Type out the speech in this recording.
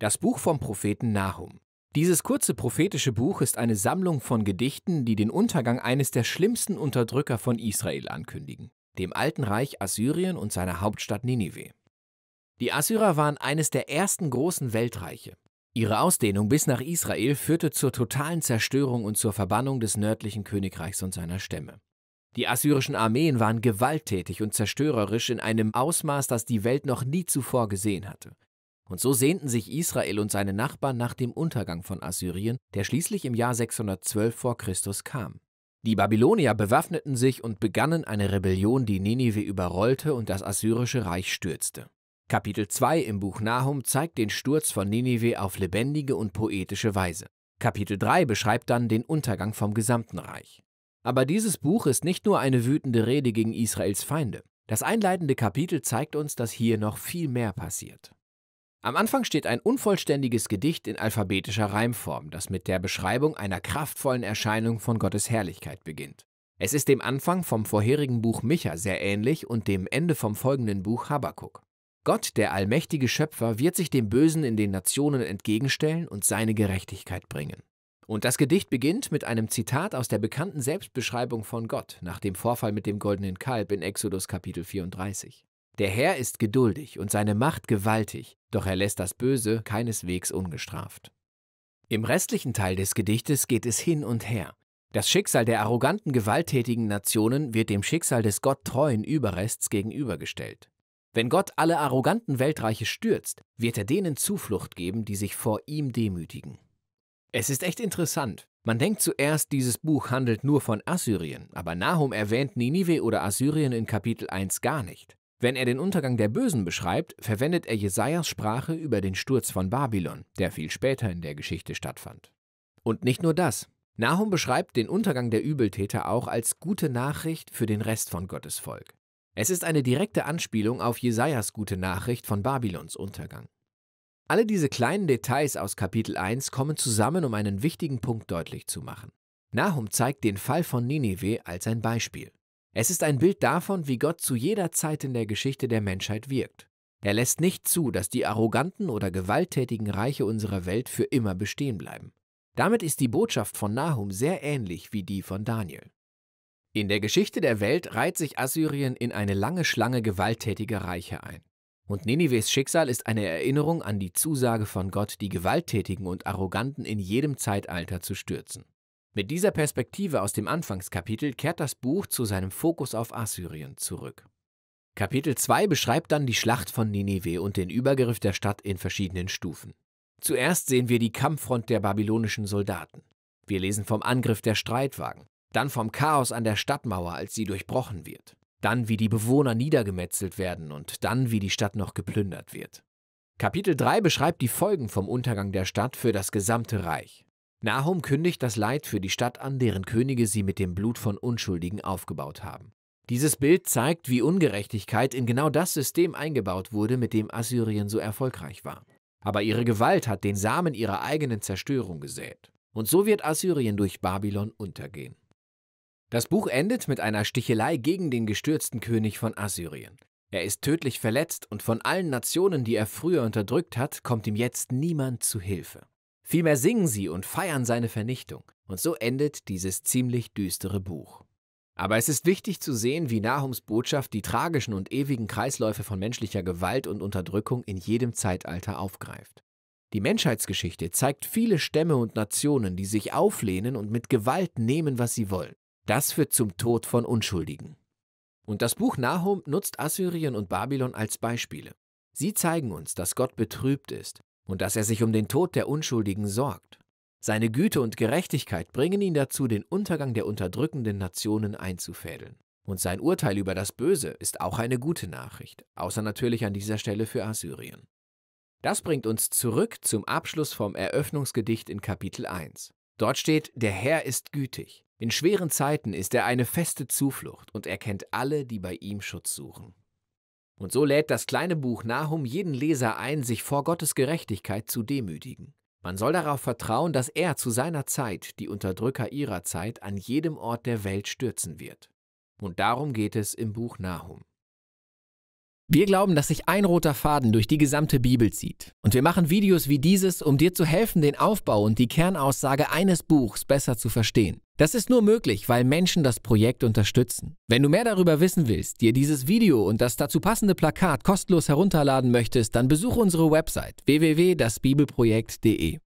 Das Buch vom Propheten Nahum. Dieses kurze prophetische Buch ist eine Sammlung von Gedichten, die den Untergang eines der schlimmsten Unterdrücker von Israel ankündigen, dem alten Reich Assyrien und seiner Hauptstadt Ninive. Die Assyrer waren eines der ersten großen Weltreiche. Ihre Ausdehnung bis nach Israel führte zur totalen Zerstörung und zur Verbannung des nördlichen Königreichs und seiner Stämme. Die assyrischen Armeen waren gewalttätig und zerstörerisch in einem Ausmaß, das die Welt noch nie zuvor gesehen hatte. Und so sehnten sich Israel und seine Nachbarn nach dem Untergang von Assyrien, der schließlich im Jahr 612 vor Christus kam. Die Babylonier bewaffneten sich und begannen eine Rebellion, die Ninive überrollte und das assyrische Reich stürzte. Kapitel 2 im Buch Nahum zeigt den Sturz von Ninive auf lebendige und poetische Weise. Kapitel 3 beschreibt dann den Untergang vom gesamten Reich. Aber dieses Buch ist nicht nur eine wütende Rede gegen Israels Feinde. Das einleitende Kapitel zeigt uns, dass hier noch viel mehr passiert. Am Anfang steht ein unvollständiges Gedicht in alphabetischer Reimform, das mit der Beschreibung einer kraftvollen Erscheinung von Gottes Herrlichkeit beginnt. Es ist dem Anfang vom vorherigen Buch Micha sehr ähnlich und dem Ende vom folgenden Buch Habakkuk. Gott, der allmächtige Schöpfer, wird sich dem Bösen in den Nationen entgegenstellen und seine Gerechtigkeit bringen. Und das Gedicht beginnt mit einem Zitat aus der bekannten Selbstbeschreibung von Gott nach dem Vorfall mit dem goldenen Kalb in Exodus Kapitel 34. Der Herr ist geduldig und seine Macht gewaltig, doch er lässt das Böse keineswegs ungestraft. Im restlichen Teil des Gedichtes geht es hin und her. Das Schicksal der arroganten, gewalttätigen Nationen wird dem Schicksal des gotttreuen Überrests gegenübergestellt. Wenn Gott alle arroganten Weltreiche stürzt, wird er denen Zuflucht geben, die sich vor ihm demütigen. Es ist echt interessant. Man denkt zuerst, dieses Buch handelt nur von Assyrien, aber Nahum erwähnt Ninive oder Assyrien in Kapitel 1 gar nicht. Wenn er den Untergang der Bösen beschreibt, verwendet er Jesajas Sprache über den Sturz von Babylon, der viel später in der Geschichte stattfand. Und nicht nur das. Nahum beschreibt den Untergang der Übeltäter auch als gute Nachricht für den Rest von Gottes Volk. Es ist eine direkte Anspielung auf Jesajas gute Nachricht von Babylons Untergang. Alle diese kleinen Details aus Kapitel 1 kommen zusammen, um einen wichtigen Punkt deutlich zu machen. Nahum zeigt den Fall von Ninive als ein Beispiel. Es ist ein Bild davon, wie Gott zu jeder Zeit in der Geschichte der Menschheit wirkt. Er lässt nicht zu, dass die arroganten oder gewalttätigen Reiche unserer Welt für immer bestehen bleiben. Damit ist die Botschaft von Nahum sehr ähnlich wie die von Daniel. In der Geschichte der Welt reiht sich Assyrien in eine lange Schlange gewalttätiger Reiche ein. Und Ninives Schicksal ist eine Erinnerung an die Zusage von Gott, die Gewalttätigen und Arroganten in jedem Zeitalter zu stürzen. Mit dieser Perspektive aus dem Anfangskapitel kehrt das Buch zu seinem Fokus auf Assyrien zurück. Kapitel 2 beschreibt dann die Schlacht von Nineveh und den Übergriff der Stadt in verschiedenen Stufen. Zuerst sehen wir die Kampffront der babylonischen Soldaten. Wir lesen vom Angriff der Streitwagen, dann vom Chaos an der Stadtmauer, als sie durchbrochen wird, dann wie die Bewohner niedergemetzelt werden und dann wie die Stadt noch geplündert wird. Kapitel 3 beschreibt die Folgen vom Untergang der Stadt für das gesamte Reich. Nahum kündigt das Leid für die Stadt an, deren Könige sie mit dem Blut von Unschuldigen aufgebaut haben. Dieses Bild zeigt, wie Ungerechtigkeit in genau das System eingebaut wurde, mit dem Assyrien so erfolgreich war. Aber ihre Gewalt hat den Samen ihrer eigenen Zerstörung gesät. Und so wird Assyrien durch Babylon untergehen. Das Buch endet mit einer Stichelei gegen den gestürzten König von Assyrien. Er ist tödlich verletzt und von allen Nationen, die er früher unterdrückt hat, kommt ihm jetzt niemand zu Hilfe. Vielmehr singen sie und feiern seine Vernichtung. Und so endet dieses ziemlich düstere Buch. Aber es ist wichtig zu sehen, wie Nahums Botschaft die tragischen und ewigen Kreisläufe von menschlicher Gewalt und Unterdrückung in jedem Zeitalter aufgreift. Die Menschheitsgeschichte zeigt viele Stämme und Nationen, die sich auflehnen und mit Gewalt nehmen, was sie wollen. Das führt zum Tod von Unschuldigen. Und das Buch Nahum nutzt Assyrien und Babylon als Beispiele. Sie zeigen uns, dass Gott betrübt ist und dass er sich um den Tod der Unschuldigen sorgt. Seine Güte und Gerechtigkeit bringen ihn dazu, den Untergang der unterdrückenden Nationen einzufädeln. Und sein Urteil über das Böse ist auch eine gute Nachricht, außer natürlich an dieser Stelle für Assyrien. Das bringt uns zurück zum Abschluss vom Eröffnungsgedicht in Kapitel 1. Dort steht, der Herr ist gütig. In schweren Zeiten ist er eine feste Zuflucht und er kennt alle, die bei ihm Schutz suchen. Und so lädt das kleine Buch Nahum jeden Leser ein, sich vor Gottes Gerechtigkeit zu demütigen. Man soll darauf vertrauen, dass er zu seiner Zeit die Unterdrücker ihrer Zeit an jedem Ort der Welt stürzen wird. Und darum geht es im Buch Nahum. Wir glauben, dass sich ein roter Faden durch die gesamte Bibel zieht. Und wir machen Videos wie dieses, um dir zu helfen, den Aufbau und die Kernaussage eines Buchs besser zu verstehen. Das ist nur möglich, weil Menschen das Projekt unterstützen. Wenn du mehr darüber wissen willst, dir dieses Video und das dazu passende Plakat kostenlos herunterladen möchtest, dann besuche unsere Website www.dasbibelprojekt.de.